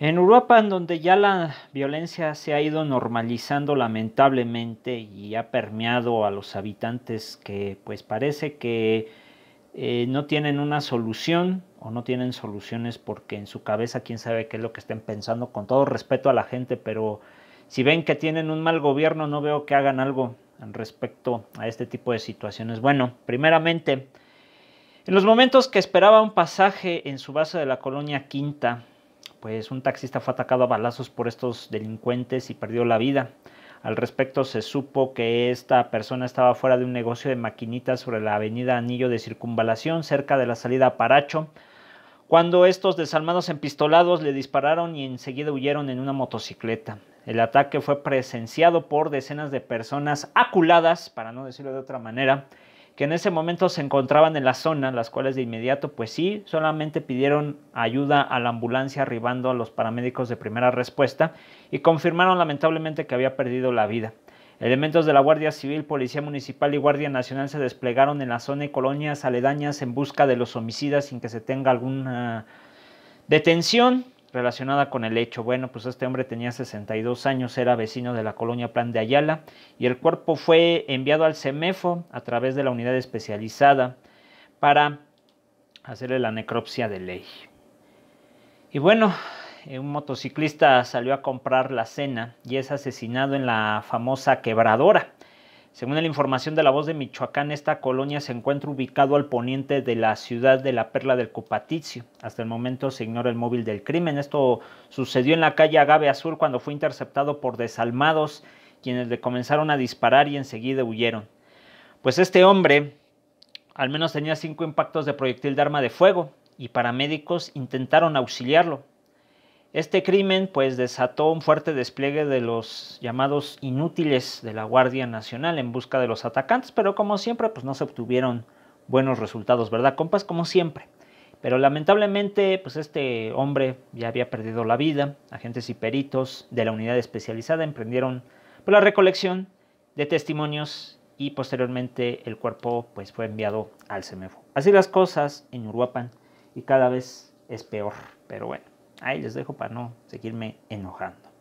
En Europa, en donde ya la violencia se ha ido normalizando lamentablemente y ha permeado a los habitantes que pues parece que eh, no tienen una solución o no tienen soluciones porque en su cabeza quién sabe qué es lo que estén pensando, con todo respeto a la gente, pero si ven que tienen un mal gobierno no veo que hagan algo respecto a este tipo de situaciones. Bueno, primeramente, en los momentos que esperaba un pasaje en su base de la colonia Quinta, pues un taxista fue atacado a balazos por estos delincuentes y perdió la vida. Al respecto se supo que esta persona estaba fuera de un negocio de maquinitas sobre la avenida Anillo de Circunvalación, cerca de la salida Paracho, cuando estos desalmados empistolados le dispararon y enseguida huyeron en una motocicleta. El ataque fue presenciado por decenas de personas aculadas, para no decirlo de otra manera, que en ese momento se encontraban en la zona, las cuales de inmediato, pues sí, solamente pidieron ayuda a la ambulancia arribando a los paramédicos de primera respuesta y confirmaron lamentablemente que había perdido la vida. Elementos de la Guardia Civil, Policía Municipal y Guardia Nacional se desplegaron en la zona y colonias aledañas en busca de los homicidas sin que se tenga alguna detención relacionada con el hecho. Bueno, pues este hombre tenía 62 años, era vecino de la colonia Plan de Ayala y el cuerpo fue enviado al CEMEFO a través de la unidad especializada para hacerle la necropsia de ley. Y bueno, eh, un motociclista salió a comprar la cena y es asesinado en la famosa quebradora. Según la información de la voz de Michoacán, esta colonia se encuentra ubicado al poniente de la ciudad de la Perla del Cupaticio. Hasta el momento se ignora el móvil del crimen. Esto sucedió en la calle Agave Azul cuando fue interceptado por desalmados, quienes le comenzaron a disparar y enseguida huyeron. Pues este hombre al menos tenía cinco impactos de proyectil de arma de fuego y paramédicos intentaron auxiliarlo, este crimen pues desató un fuerte despliegue de los llamados inútiles de la Guardia Nacional en busca de los atacantes, pero como siempre pues no se obtuvieron buenos resultados, ¿verdad compas? Como siempre. Pero lamentablemente, pues este hombre ya había perdido la vida. Agentes y peritos de la unidad especializada emprendieron pues, la recolección de testimonios y posteriormente el cuerpo pues, fue enviado al CEMEFO. Así las cosas en Uruapan y cada vez es peor, pero bueno. Ahí les dejo para no seguirme enojando.